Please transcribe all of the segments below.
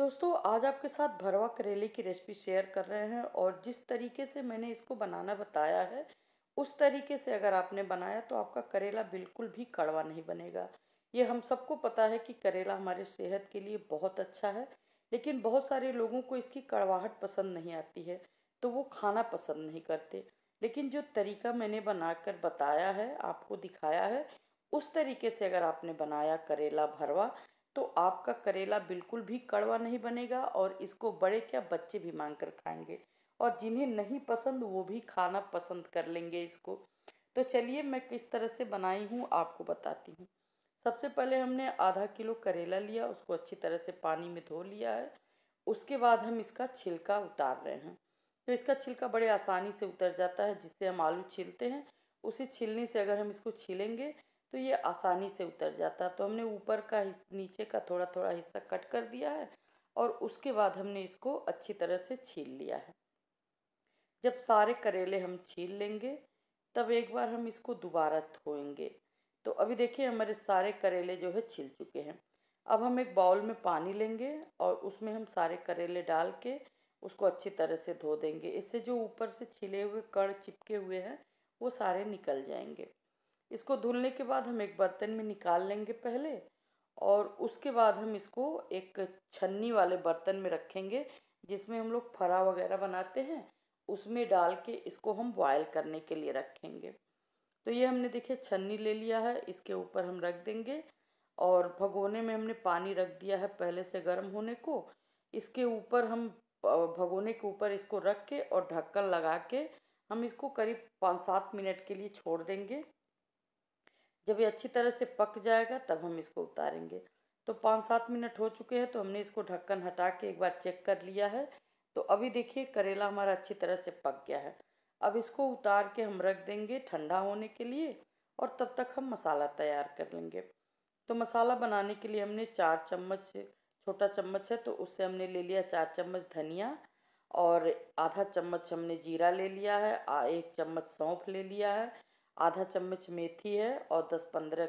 दोस्तों आज आपके साथ भरवा करेले की रेसिपी शेयर कर रहे हैं और जिस तरीके से मैंने इसको बनाना बताया है उस तरीके से अगर आपने बनाया तो आपका करेला बिल्कुल भी कड़वा नहीं बनेगा ये हम सबको पता है कि करेला हमारे सेहत के लिए बहुत अच्छा है लेकिन बहुत सारे लोगों को इसकी कड़वाहट पसंद नहीं आती है तो वो खाना पसंद नहीं करते लेकिन जो तरीका मैंने बनाकर बताया है आपको दिखाया है उस तरीके से अगर आपने बनाया करेला भरवा तो आपका करेला बिल्कुल भी कड़वा नहीं बनेगा और इसको बड़े क्या बच्चे भी मांग कर खाएंगे और जिन्हें नहीं पसंद वो भी खाना पसंद कर लेंगे इसको तो चलिए मैं किस तरह से बनाई हूँ आपको बताती हूँ सबसे पहले हमने आधा किलो करेला लिया उसको अच्छी तरह से पानी में धो लिया है उसके बाद हम इसका छिलका उतार रहे हैं तो इसका छिलका बड़े आसानी से उतर जाता है जिससे हम आलू छीलते हैं उसे छीलने से अगर हम इसको छीलेंगे तो ये आसानी से उतर जाता है तो हमने ऊपर का नीचे का थोड़ा थोड़ा हिस्सा कट कर दिया है और उसके बाद हमने इसको अच्छी तरह से छील लिया है जब सारे करेले हम छील लेंगे तब एक बार हम इसको दोबारा धोएंगे तो अभी देखिए हमारे सारे करेले जो है छिल चुके हैं अब हम एक बाउल में पानी लेंगे और उसमें हम सारे करेले डाल के उसको अच्छी तरह से धो देंगे इससे जो ऊपर से छिले हुए कड़ चिपके हुए हैं वो सारे निकल जाएंगे इसको धुलने के बाद हम एक बर्तन में निकाल लेंगे पहले और उसके बाद हम इसको एक छन्नी वाले बर्तन में रखेंगे जिसमें हम लोग फरा वगैरह बनाते हैं उसमें डाल के इसको हम बॉयल करने के लिए रखेंगे तो ये हमने देखिए छन्नी ले लिया है इसके ऊपर हम रख देंगे और भगोने में हमने पानी रख दिया है पहले से गर्म होने को इसके ऊपर हम भगोने के ऊपर इसको रख के और ढक्कन लगा के हम इसको करीब पाँच सात मिनट के लिए छोड़ देंगे जब ये अच्छी तरह से पक जाएगा तब हम इसको उतारेंगे तो पाँच सात मिनट हो चुके हैं तो हमने इसको ढक्कन हटा के एक बार चेक कर लिया है तो अभी देखिए करेला हमारा अच्छी तरह से पक गया है अब इसको उतार के हम रख देंगे ठंडा होने के लिए और तब तक हम मसाला तैयार कर लेंगे तो मसाला बनाने के लिए हमने चार चम्मच छोटा चम्मच है तो उससे हमने ले लिया चार चम्मच धनिया और आधा चम्मच हमने जीरा ले लिया है एक चम्मच सौंफ ले लिया है आधा चम्मच मेथी है और दस पंद्रह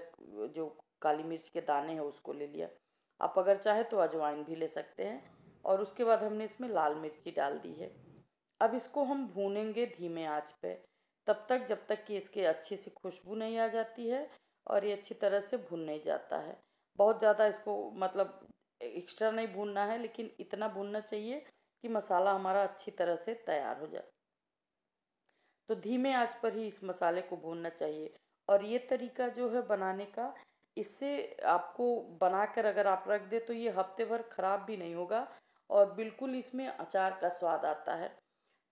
जो काली मिर्च के दाने हैं उसको ले लिया आप अगर चाहे तो अजवाइन भी ले सकते हैं और उसके बाद हमने इसमें लाल मिर्ची डाल दी है अब इसको हम भूनेंगे धीमे आंच पे तब तक जब तक कि इसके अच्छी सी खुशबू नहीं आ जाती है और ये अच्छी तरह से भून नहीं जाता है बहुत ज़्यादा इसको मतलब एक्स्ट्रा नहीं भूनना है लेकिन इतना भूनना चाहिए कि मसाला हमारा अच्छी तरह से तैयार हो जाए तो धीमे आंच पर ही इस मसाले को भूनना चाहिए और ये तरीका जो है बनाने का इससे आपको बनाकर अगर आप रख दे तो ये हफ्ते भर ख़राब भी नहीं होगा और बिल्कुल इसमें अचार का स्वाद आता है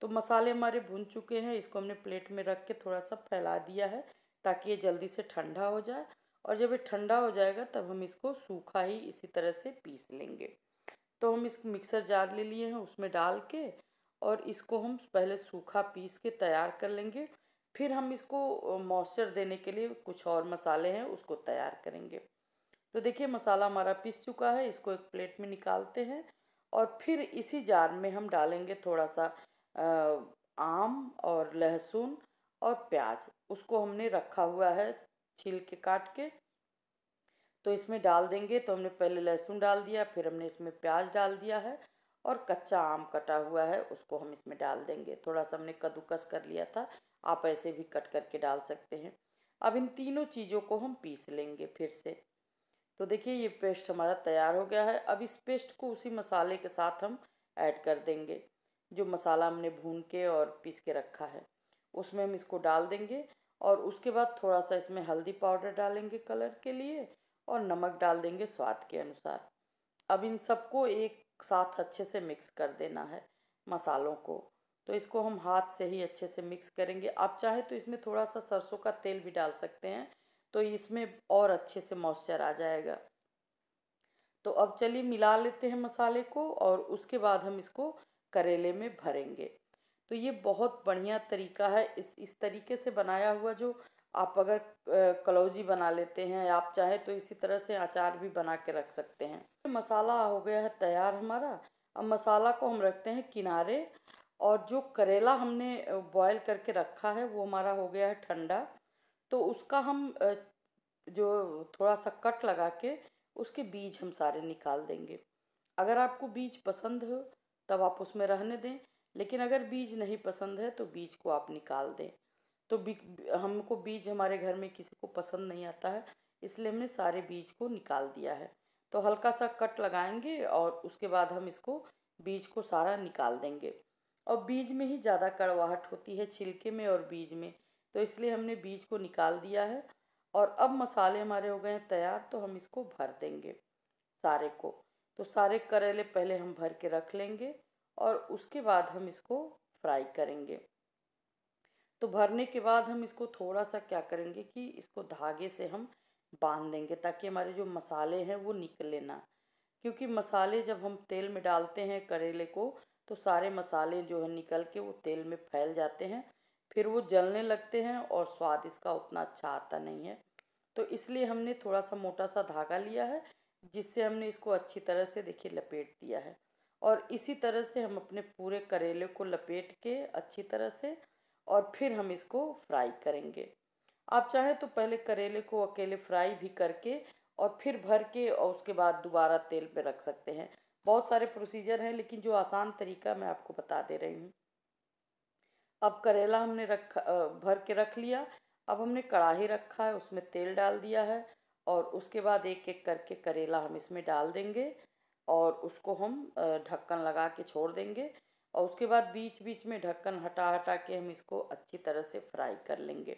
तो मसाले हमारे भुन चुके हैं इसको हमने प्लेट में रख के थोड़ा सा फैला दिया है ताकि ये जल्दी से ठंडा हो जाए और जब ये ठंडा हो जाएगा तब हम इसको सूखा ही इसी तरह से पीस लेंगे तो हम इसको मिक्सर जार ले लिए हैं उसमें डाल के और इसको हम पहले सूखा पीस के तैयार कर लेंगे फिर हम इसको मॉइस्चर देने के लिए कुछ और मसाले हैं उसको तैयार करेंगे तो देखिए मसाला हमारा पीस चुका है इसको एक प्लेट में निकालते हैं और फिर इसी जार में हम डालेंगे थोड़ा सा आम और लहसुन और प्याज उसको हमने रखा हुआ है छील के काट के तो इसमें डाल देंगे तो हमने पहले लहसुन डाल दिया फिर हमने इसमें प्याज डाल दिया है और कच्चा आम कटा हुआ है उसको हम इसमें डाल देंगे थोड़ा सा हमने कद्दूकस कर लिया था आप ऐसे भी कट करके डाल सकते हैं अब इन तीनों चीज़ों को हम पीस लेंगे फिर से तो देखिए ये पेस्ट हमारा तैयार हो गया है अब इस पेस्ट को उसी मसाले के साथ हम ऐड कर देंगे जो मसाला हमने भून के और पीस के रखा है उसमें हम इसको डाल देंगे और उसके बाद थोड़ा सा इसमें हल्दी पाउडर डालेंगे कलर के लिए और नमक डाल देंगे स्वाद के अनुसार अब इन सबको एक साथ अच्छे से मिक्स कर देना है मसालों को तो इसको हम हाथ से ही अच्छे से मिक्स करेंगे आप चाहे तो इसमें थोड़ा सा सरसों का तेल भी डाल सकते हैं तो इसमें और अच्छे से मॉइस्चर आ जाएगा तो अब चलिए मिला लेते हैं मसाले को और उसके बाद हम इसको करेले में भरेंगे तो ये बहुत बढ़िया तरीका है इस इस तरीके से बनाया हुआ जो आप अगर कलौजी बना लेते हैं आप चाहे तो इसी तरह से अचार भी बना के रख सकते हैं तो मसाला हो गया है तैयार हमारा अब मसाला को हम रखते हैं किनारे और जो करेला हमने बॉयल करके रखा है वो हमारा हो गया है ठंडा तो उसका हम जो थोड़ा सा कट लगा के उसके बीज हम सारे निकाल देंगे अगर आपको बीज पसंद हो तब आप उसमें रहने दें लेकिन अगर बीज नहीं पसंद है तो बीज को आप निकाल दें तो हमको बीज हमारे घर में किसी को पसंद नहीं आता है इसलिए हमने सारे बीज को निकाल दिया है तो हल्का सा कट लगाएंगे और उसके बाद हम इसको बीज को सारा निकाल देंगे और बीज में ही ज़्यादा कड़वाहट होती है छिलके में और बीज में तो इसलिए हमने बीज को निकाल दिया है और अब मसाले हमारे हो गए हैं तैयार तो हम इसको भर देंगे सारे को तो सारे करेले पहले हम भर के रख लेंगे और उसके बाद हम इसको फ्राई करेंगे तो भरने के बाद हम इसको थोड़ा सा क्या करेंगे कि इसको धागे से हम बांध देंगे ताकि हमारे जो मसाले हैं वो निकले ना क्योंकि मसाले जब हम तेल में डालते हैं करेले को तो सारे मसाले जो है निकल के वो तेल में फैल जाते हैं फिर वो जलने लगते हैं और स्वाद इसका उतना अच्छा आता नहीं है तो इसलिए हमने थोड़ा सा मोटा सा धागा लिया है जिससे हमने इसको अच्छी तरह से देखिए लपेट दिया है और इसी तरह से हम अपने पूरे करेले को लपेट के अच्छी तरह से और फिर हम इसको फ्राई करेंगे आप चाहें तो पहले करेले को अकेले फ्राई भी करके और फिर भर के और उसके बाद दोबारा तेल पे रख सकते हैं बहुत सारे प्रोसीजर हैं लेकिन जो आसान तरीका मैं आपको बता दे रही हूँ अब करेला हमने रख भर के रख लिया अब हमने कढ़ाई रखा है उसमें तेल डाल दिया है और उसके बाद एक एक करके करेला हम इसमें डाल देंगे और उसको हम ढक्कन लगा के छोड़ देंगे और उसके बाद बीच बीच में ढक्कन हटा हटा के हम इसको अच्छी तरह से फ्राई कर लेंगे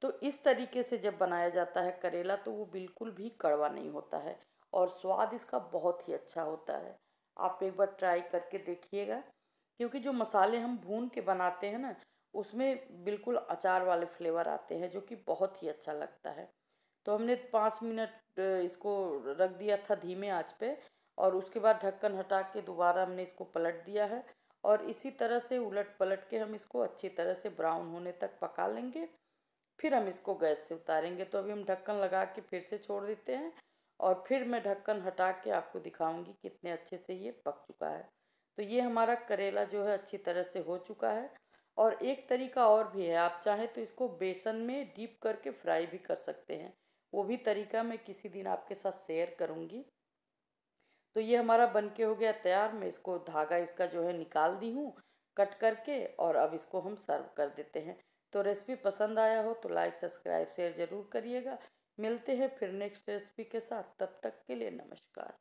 तो इस तरीके से जब बनाया जाता है करेला तो वो बिल्कुल भी कड़वा नहीं होता है और स्वाद इसका बहुत ही अच्छा होता है आप एक बार ट्राई करके देखिएगा क्योंकि जो मसाले हम भून के बनाते हैं ना उसमें बिल्कुल अचार वाले फ्लेवर आते हैं जो कि बहुत ही अच्छा लगता है तो हमने पाँच मिनट इसको रख दिया था धीमे आँच पे और उसके बाद ढक्कन हटा के दोबारा हमने इसको पलट दिया है और इसी तरह से उलट पलट के हम इसको अच्छी तरह से ब्राउन होने तक पका लेंगे फिर हम इसको गैस से उतारेंगे तो अभी हम ढक्कन लगा के फिर से छोड़ देते हैं और फिर मैं ढक्कन हटा के आपको दिखाऊंगी कितने अच्छे से ये पक चुका है तो ये हमारा करेला जो है अच्छी तरह से हो चुका है और एक तरीका और भी है आप चाहें तो इसको बेसन में डीप करके फ्राई भी कर सकते हैं वो भी तरीका मैं किसी दिन आपके साथ शेयर करूँगी तो ये हमारा बन के हो गया तैयार मैं इसको धागा इसका जो है निकाल दी हूँ कट करके और अब इसको हम सर्व कर देते हैं तो रेसिपी पसंद आया हो तो लाइक सब्सक्राइब शेयर ज़रूर करिएगा मिलते हैं फिर नेक्स्ट रेसिपी के साथ तब तक के लिए नमस्कार